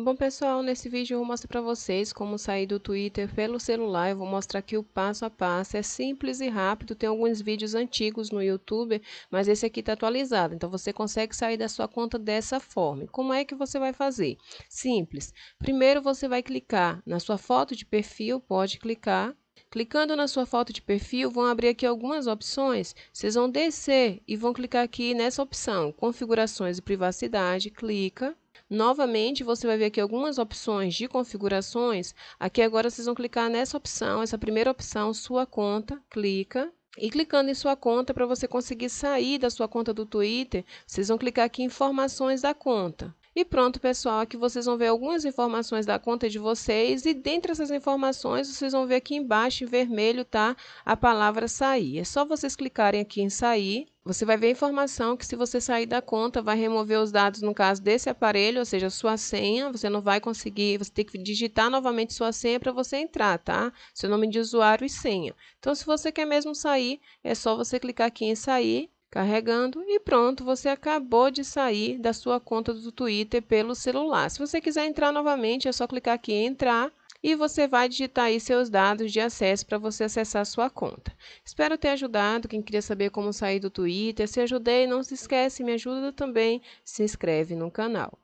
Bom pessoal, nesse vídeo eu vou mostrar para vocês como sair do Twitter pelo celular, eu vou mostrar aqui o passo a passo, é simples e rápido, tem alguns vídeos antigos no YouTube, mas esse aqui está atualizado, então você consegue sair da sua conta dessa forma. Como é que você vai fazer? Simples, primeiro você vai clicar na sua foto de perfil, pode clicar, Clicando na sua foto de perfil, vão abrir aqui algumas opções. Vocês vão descer e vão clicar aqui nessa opção, configurações e privacidade, clica. Novamente, você vai ver aqui algumas opções de configurações. Aqui agora vocês vão clicar nessa opção, essa primeira opção, sua conta, clica. E clicando em sua conta, para você conseguir sair da sua conta do Twitter, vocês vão clicar aqui em informações da conta. E pronto, pessoal, aqui vocês vão ver algumas informações da conta de vocês e dentre essas informações vocês vão ver aqui embaixo em vermelho, tá? A palavra sair. É só vocês clicarem aqui em sair. Você vai ver a informação que se você sair da conta, vai remover os dados, no caso desse aparelho, ou seja, sua senha, você não vai conseguir, você tem que digitar novamente sua senha para você entrar, tá? Seu nome de usuário e senha. Então, se você quer mesmo sair, é só você clicar aqui em sair carregando e pronto, você acabou de sair da sua conta do Twitter pelo celular. Se você quiser entrar novamente, é só clicar aqui em entrar e você vai digitar aí seus dados de acesso para você acessar sua conta. Espero ter ajudado quem queria saber como sair do Twitter. Se ajudei, não se esquece, me ajuda também, se inscreve no canal.